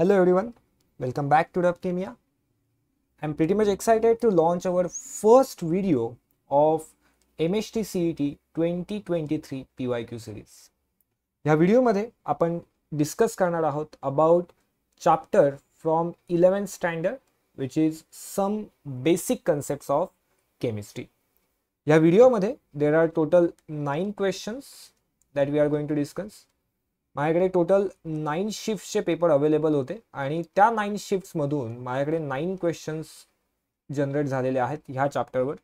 Hello everyone, welcome back to Devkemia. I'm pretty much excited to launch our first video of MHT CET 2023 PYQ series. In this video, we will discuss about chapter from 11th standard, which is some basic concepts of chemistry. In this video, there are total 9 questions that we are going to discuss. माझ्याकडे total nine शिफ्टचे paper available होते आणि त्या nine शिफ्ट्समधून माझ्याकडे nine questions generate झालेले आहेत ह्या चॅप्टरवर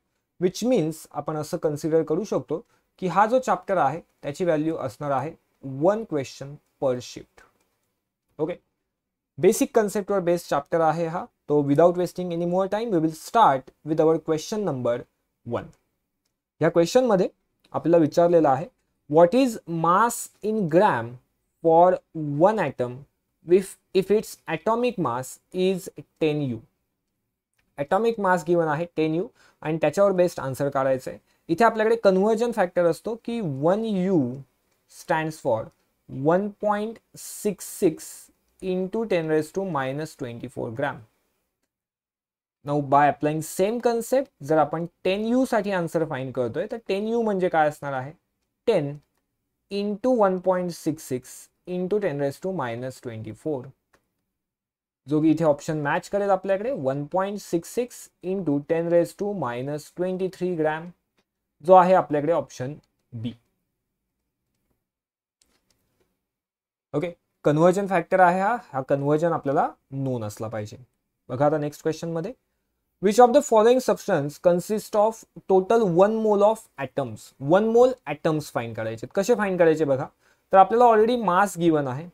which means आपण असं कन्सिडर करू शकतो की हा जो चॅप्टर आहे त्याची व्हॅल्यू असणार आहे one question per shift okay basic कन्सेप्टवर बेस्ड चॅप्टर आहे हा तो without wasting any more time we will start with our question number one ह्या क्वेश्चनमध्ये आपल्याला विचारलेलं आहे what is mass in gram for one atom if, if its atomic mass is 10u. Atomic mass given आहे ten u आणि त्याच्यावर best answer काढायचं आहे इथे आपल्याकडे कन्व्हर्जन फॅक्टर असतो की one u stands for one point six six into ten raise to minus twenty four gram now by applying same concept जर आपण टेन यू साठी आन्सर फाईन करतोय तर टेन यू म्हणजे काय असणार आहे ten into 1.66 into 10 raise to minus twenty four जो की इथे ऑप्शन मॅच करेल आपल्याकडे one point six six into ten raise to minus twenty three gram जो आहे आपल्याकडे option B okay conversion factor आहे हा हा कन्व्हर्जन आपल्याला नोन असला पाहिजे बघा आता नेक्स्ट क्वेश्चन मध्ये Which of the following substance consist of total 1 mole of atoms? 1 मोल atoms फाइंड करायचे कसे फाइंड करायचे बघा तर आपल्याला ऑलरेडी मास गिवन आहे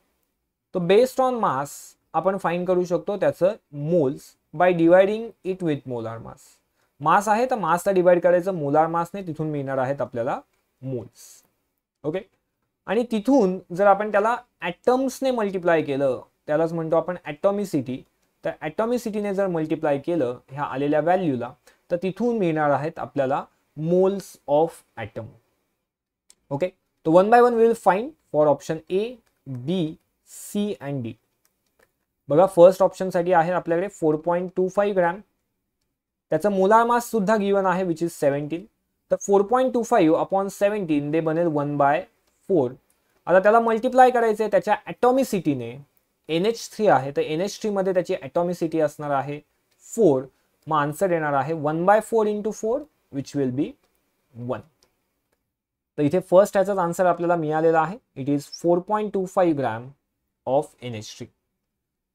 तो बेस्ड ऑन मास आपण फाईन करू शकतो त्याचं moles by dividing it with molar mass mass आहे तर मासला डिवाइड करायचं मोलार मासने तिथून मिळणार आहेत आपल्याला मोल्स ओके आणि तिथून जर आपण त्याला ॲटम्सने मल्टिप्लाय केलं त्यालाच म्हणतो आपण ॲटॉमिसिटी तर ॲटॉमिसिटीने जर मल्टिप्लाय केलं ह्या आलेल्या व्हॅल्यूला तर तिथून मिळणार आहेत आपल्याला मोल्स ऑफ ॲटम ओके तो one by one will find for option A B C and D बघा फर्स्ट ऑप्शनसाठी आहे आपल्याकडे four point two five gram त्याचं मोला मास सुद्धा गिवन आहे विच इज सेवन्टीन तर four point two five upon seventeen दे बनेल वन बाय फोर आता त्याला मल्टिप्लाय करायचं आहे त्याच्या ॲटॉमिसिटीने एन एच थ्री आहे तर एन एच थ्रीमध्ये त्याची ॲटॉमिसिटी असणार आहे फोर मग आन्सर येणार आहे one by four into four which will be one तर इथे फर्स्ट ह्याचाच आन्सर आपल्याला मिळालेला आहे it is four point two five gram of N H three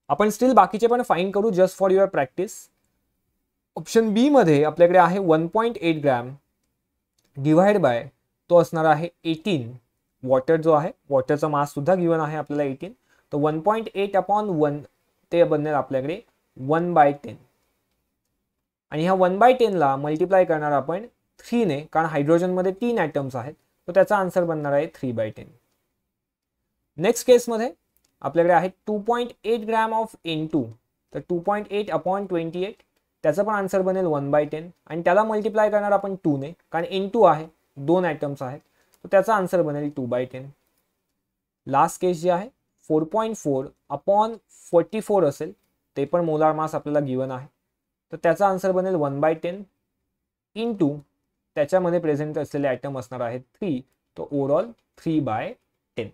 आपण स्टील बाकीचे पण फाईन करू just for your practice option B मध्ये आपल्याकडे आहे one point eight gram divide by तो असणार आहे एटीन वॉटर जो आहे वॉटरचा मास सुद्धा गिवन आहे आपल्याला एटीन तर one point eight upon one ते बनणार आपल्याकडे वन बाय टेन आणि ह्या वन बाय टेनला मल्टिप्लाय करणार आपण थ्रीने कारण हायड्रोजनमध्ये तीन ॲटम्स आहेत तर त्याचा आन्सर बनणार आहे थ्री बाय टेन नेक्स्ट केसमध्ये आपल्याकडे आहे two point eight gram of N two तर two point eight upon twenty eight त्याचा पण आन्सर बनेल वन बाय टेन आणि त्याला मल्टिप्लाय करणार आपण टूने कारण एन टू आहे दोन ॲटम्स आहेत तर त्याचा आन्सर बनेल two by ten last case जी आहे four point four upon forty four असेल ते पण मोलार मास आपल्याला गिवन आहे तर त्याचा आन्सर बनेल one by ten into त्याच्यामध्ये प्रेझेंट असलेले आयटम असणार आहेत थ्री तर overall three by ten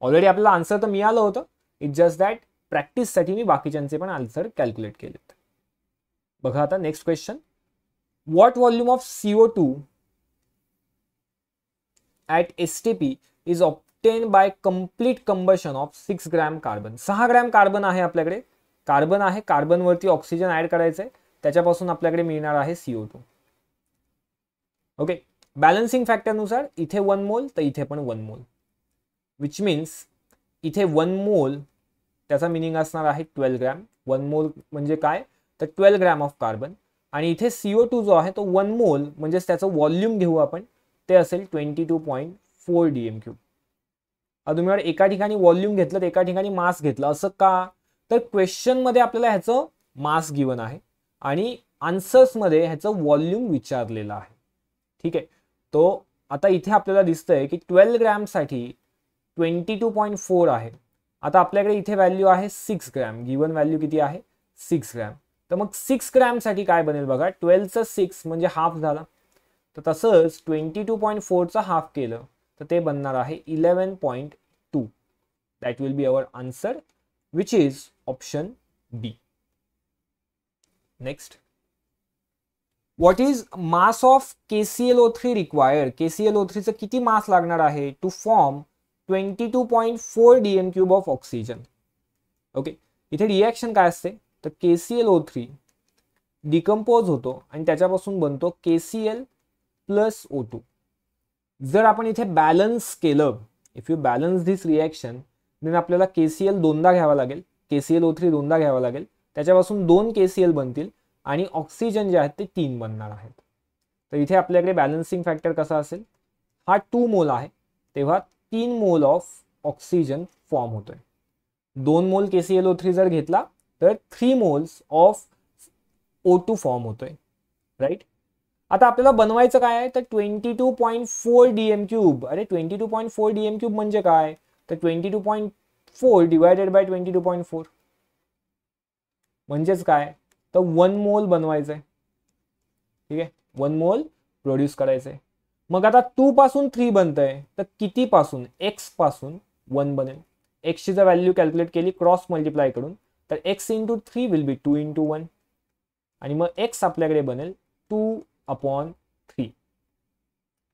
already आपल्याला आन्सर तर मिळालं होतं इट्स जस्ट दॅट प्रॅक्टिससाठी मी बाकीच्यांचे पण आन्सर कॅल्क्युलेट केलेत बघा आता next question what volume of CO two at S T P is ऑप obtained by complete combustion of 6 gram carbon सहा ग्रॅम कार्बन आहे आपल्याकडे कार्बन आहे कार्बनवरती ऑक्सिजन ऍड करायचं आहे त्याच्यापासून आपल्याकडे मिळणार आहे सीओ टू ओके बॅलन्सिंग फॅक्टरनुसार इथे वन मोल तर इथे पण वन मोल विच मीन्स इथे वन मोल त्याचा मिनिंग असणार आहे ट्वेल्व ग्रॅम वन मोल म्हणजे काय तर ट्वेल्व ग्रॅम ऑफ कार्बन आणि इथे सीओ टू जो आहे तो वन मोल म्हणजेच त्याचं व्हॉल्यूम घेऊ आपण ते असेल twenty two point four D M cube तुम्ही एका ठिकाणी व्हॉल्यूम घेतलं तर एका ठिकाणी मास घेतलं असं का तर क्वेश्चनमध्ये आपल्याला ह्याचं मास गिवन आहे आणि आन्सर्समध्ये ह्याचं व्हॉल्यूम विचारलेलं आहे ठीक आहे तो आता इथे आपल्याला दिसतंय की ट्वेल्व ग्रॅमसाठी ट्वेंटी टू पॉईंट फोर आहे आता आपल्याकडे इथे व्हॅल्यू आहे सिक्स ग्रॅम गिवन व्हॅल्यू किती आहे सिक्स ग्रॅम तर मग सिक्स ग्रॅमसाठी काय बनेल बघा ट्वेल्वचं सिक्स म्हणजे हाफ झाला तर तसंच ट्वेंटी टू पॉईंट फोरचा हाफ केलं तर ते बनणार आहे eleven point two that will be our answer which is option B next what is mass of O three required O थ्रीचं किती मास लागणार आहे to form twenty two point four D M cube of oxygen okay इथे reaction काय असते तर O three decompose होतो आणि त्याच्यापासून बनतो केसीएल प्लस ओ टू जर आपण इथे बॅलन्स केलं if you balance this reaction then आपल्याला के सी एल दोनदा घ्यावा लागेल K C L O three दोनदा घ्यावा लागेल त्याच्यापासून दोन के सी एल बनतील आणि ऑक्सिजन जे आहेत ते तीन बनणार आहेत तर इथे आपल्याकडे बॅलन्सिंग फॅक्टर कसा असेल हा टू मोल आहे तेव्हा तीन मोल ऑफ ऑक्सिजन फॉर्म होतोय दोन mole K C L O three जर घेतला तर three moles of O two form होतोय राईट आता आपल्याला बनवायचं काय आहे तर twenty two point four D M cube अरे twenty two point four D M cube म्हणजे काय तर twenty two point four divided by twenty two point four म्हणजेच काय तर वन मोल बनवायचं आहे ठीक आहे वन मोल प्रोड्यूस करायचं आहे मग आता टू पासून थ्री बनतंय तर किती पासून एक्स पासून वन बनेल एक्सची जर व्हॅल्यू कॅल्क्युलेट केली क्रॉस मल्टिप्लाय करून तर X into three will be two into one आणि मग एक्स आपल्याकडे बनेल टू अपॉन थ्री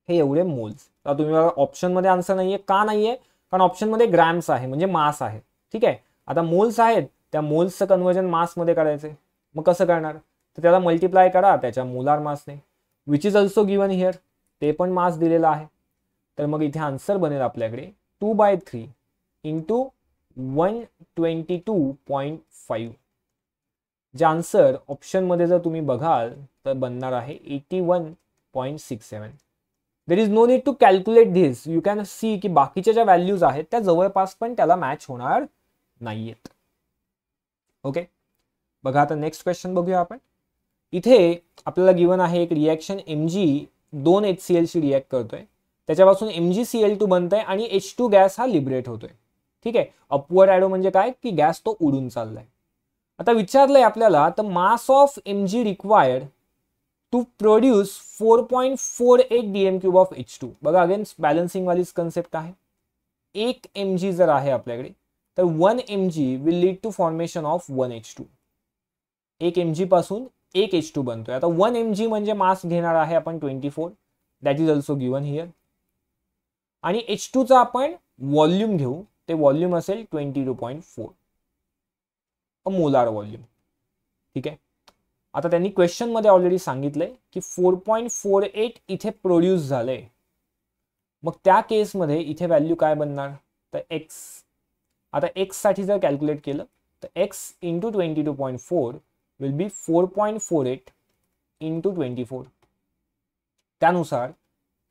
हे एवढे मोल्स आता तुम्ही बघा ऑप्शनमध्ये आन्सर नाही आहे का नाही आहे कारण ऑप्शनमध्ये ग्रॅम्स आहे म्हणजे मास आहे ठीक आहे आता मोल्स आहेत त्या मोल्सचं कन्वर्जन मासमध्ये करायचंय मग कसं करणार तर त्याला मल्टिप्लाय करा त्याच्या मोलार मासने which is also given here ते पण मास दिलेला आहे तर मग इथे आन्सर बनेल आपल्याकडे two by three into one twenty two point five जे आन्सर ऑप्शनमध्ये जर तुम्ही बघाल तर बनणार आहे eighty one point six seven there is no need to calculate this you can see की बाकीच्या ज्या व्हॅल्यूज आहेत त्या जवळपास पण त्याला मॅच होणार नाहीयेत ओके बघा आता नेक्स्ट क्वेश्चन बघूया आपण इथे आपल्याला गिवन आहे एक रिॲक्शन एम जी दोन एच सी एलशी रिॲक्ट करतोय त्याच्यापासून M G C L two बनतंय आणि एच टू गॅस हा लिबरेट होतोय ठीक आहे अपवर्ड ॲडो म्हणजे काय की गॅस तो उडून चाललाय आता आहे आपल्याला तर mass of M G required to produce four point four eight D M cube of H two बघा अगेन बॅलन्सिंगवालीच कन्सेप्ट आहे एक एम जी जर आहे आपल्याकडे तर one M G will lead to formation of one H two एक M G पासून एक एच टू बनतोय आता वन एम जी म्हणजे मास घेणार आहे आपण twenty four that is also given here आणि एच टूचा आपण व्हॉल्यूम घेऊ ते वॉल्यूम असेल twenty two point four molar volume ठीक आहे आता त्यांनी क्वेश्चनमध्ये ऑलरेडी सांगितलंय की फोर पॉईंट फोर एट इथे प्रोड्यूस झालंय मग त्या केसमध्ये इथे व्हॅल्यू काय बनणार तर एक्स आता एक्ससाठी जर कॅल्क्युलेट केलं तर X into twenty two point four will be four point four eight into twenty four त्यानुसार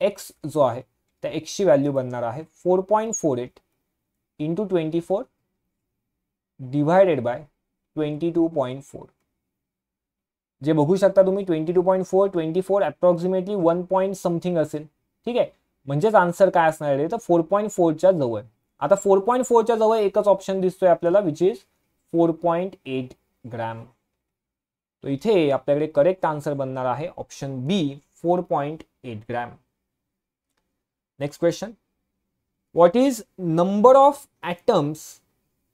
एक्स जो आहे त्या एक्सची व्हॅल्यू बनणार आहे four point four eight into twenty four divided by twenty two point four जे बघू शकता तुम्ही twenty two point four twenty four approximately one point something असेल ठीक आहे म्हणजेच आन्सर काय असणार आहे तर फोर पॉईंट फोरच्या जवळ आता फोर पॉईंट फोरच्या जवळ एकच ऑप्शन दिसतोय आपल्याला which is four point eight gram तर इथे आपल्याकडे करेक्ट आन्सर बनणार आहे option B four point eight gram next question what is number of atoms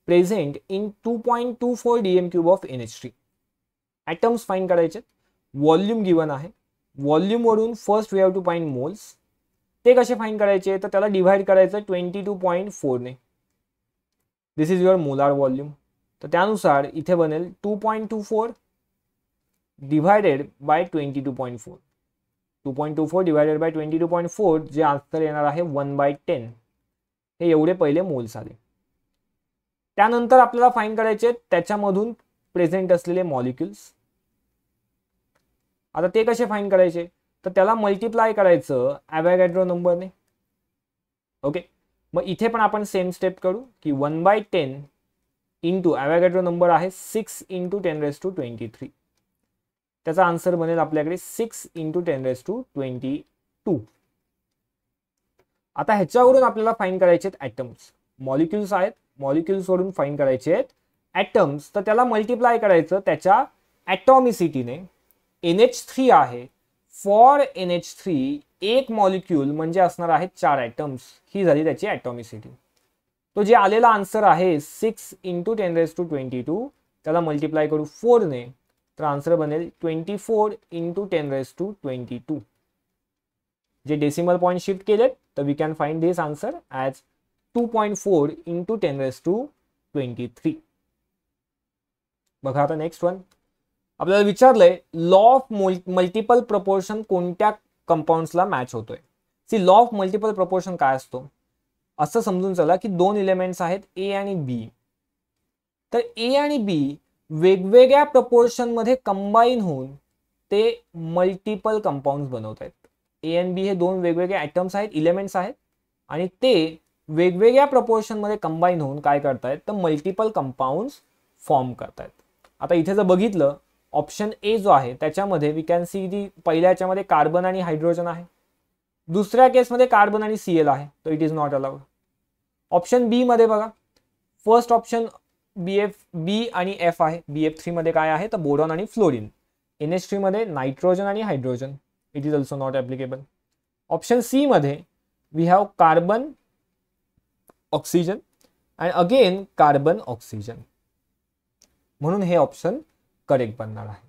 present in two point two four D M cube of N H three atoms find करायचे volume given आहे व्हॉल्यूमवरून first we have to find moles ते कसे find करायचे तर त्याला divide करायचं twenty two point फोरने this is your molar volume तर त्यानुसार इथे बनेल two point two four divided by twenty two point four two point two four divided by twenty two point four जे आन्सर येणार आहे वन बाय टेन हे एवढे पहिले मोल्स आले त्यानंतर आपल्याला फाईन करायचे त्याच्यामधून प्रेझेंट असलेले मॉलिक्युल्स आता ते कसे फाईन करायचे तर त्याला मल्टिप्लाय करायचं ॲबॅगॅड्रो नंबरने ओके मग इथे पण आपण सेम स्टेप करू की one by ten into Avogadro number आहे six into ten raise to twenty three त्याचा आन्सर बनेल आपल्याकडे six into ten raise to twenty two आता ह्याच्यावरून आपल्याला फाईन करायचे आहेत ॲटम्स मॉलिक्युल्स आहेत मॉलिक्यूल्स वरून फाईन करायचे आहेत ॲटम्स तर त्याला मल्टिप्लाय करायचं त्याच्या ॲटॉमिसिटीने एन एच थ्री आहे फॉर एन एच थ्री एक मॉलिक्यूल म्हणजे असणार आहेत चार ॲटम्स ही झाली त्याची ॲटॉमिसिटी तो जे आलेला आन्सर आहे six into ten raise to twenty two त्याला मल्टिप्लाय करू फोरने तर आन्सर बनेल twenty four into ten raise to twenty two जे डेसिमल पॉइंट शिफ्ट केलेत तर we can find this answer as 2.4 into 10 raised to 23 बघा आता नेक्स्ट वन आपल्याला विचारलंय लॉ ऑफ मल्टिपल प्रपोर्शन कोणत्या कंपाऊंड्सला मॅच होतोय see law of multiple proportion काय असतो असं समजून चला की दोन इलेमेंट्स आहेत ए आणि बी तर ए आणि बी वेगवेगळ्या प्रपोर्शनमध्ये कंबाईन होऊन ते मल्टिपल कंपाऊंड बनवत आहेत ए अँड बी हे दोन वेगवेगळे आयटम्स आहेत इलेमेंट्स आहेत आणि ते वेगवेगळ्या प्रपोर्शनमध्ये कंबाईन होऊन काय करतायत तर मल्टिपल कंपाऊंड फॉर्म करतायत आता इथे जर बघितलं ऑप्शन ए जो आहे त्याच्यामध्ये वी कॅन सी दी पहिल्या याच्यामध्ये कार्बन आणि हायड्रोजन आहे दुसऱ्या केसमध्ये कार्बन आणि सी एल आहे तर it is not allowed option B मध्ये बघा first option B F B आणि एफ आहे बी एफ थ्रीमध्ये काय आहे तर बोरॉन आणि फ्लोरिन एन एच थ्रीमध्ये नायट्रोजन आणि hydrogen it is also not applicable option सीमध्ये we have carbon oxygen and again carbon oxygen म्हणून हे ऑप्शन करेक्ट बनणार आहे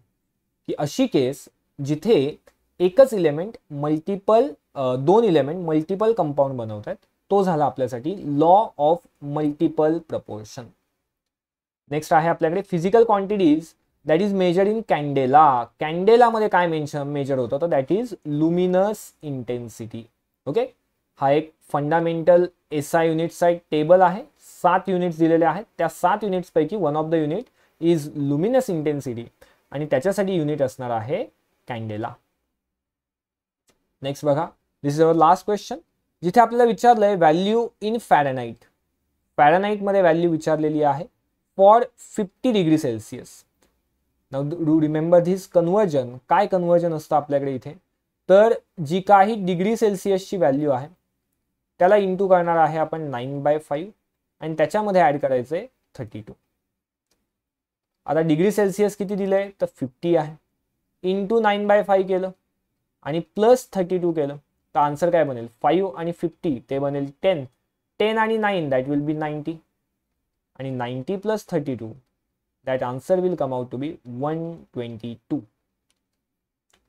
की अशी केस जिथे एकच इलेमेंट मल्टिपल दोन इलेमेंट मल्टिपल कंपाऊंड बनवत आहेत तो झाला आपल्यासाठी law of multiple proportion next आहे आपल्याकडे physical quantities that is measure in candela कॅन्डेलामध्ये काय मेन्शन मेजर होतं तर that is luminous intensity okay हा एक फंडामेंटल एस आय युनिटचा एक टेबल आहे सात युनिट्स दिलेले आहेत त्या सात युनिट्सपैकी one of the unit is luminous intensity आणि त्याच्यासाठी युनिट असणार आहे कॅन्डेला नेक्स्ट बघा this is our last question जिथे आपल्याला विचारलंय व्हॅल्यू इन फॅरनाईट फॅरनाईटमध्ये व्हॅल्यू विचारलेली आहे for fifty degree Celsius do remember this conversion काय कन्वर्जन असतं आपल्याकडे इथे तर जी काही डिग्री सेल्सिअसची व्हॅल्यू आहे त्याला इंटू करणार आहे आपण नाईन बाय फाईव्ह आणि त्याच्यामध्ये ॲड करायचं आहे थर्टी टू आता डिग्री सेल्सिअस किती दिलं आहे तर फिफ्टी आहे इंटू नाईन बाय फाईव्ह केलं आणि प्लस थर्टी टू केलं तर आन्सर काय बनेल फाईव्ह आणि फिफ्टी ते बनेल टेन टेन आणि nine that will be ninety आणि ninety plus thirty two that answer will come out to be one twenty two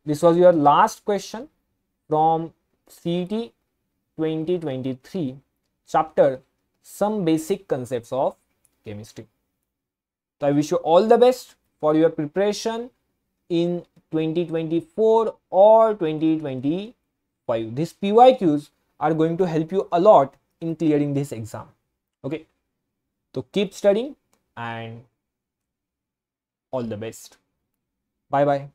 this was your last question from C T 2023 chapter Some Basic Concepts of Chemistry. So I wish you all the best for your preparation in 2024 or 2025. These PYQs are going to help you a lot in clearing this exam. Okay. So keep studying and all the best. Bye bye.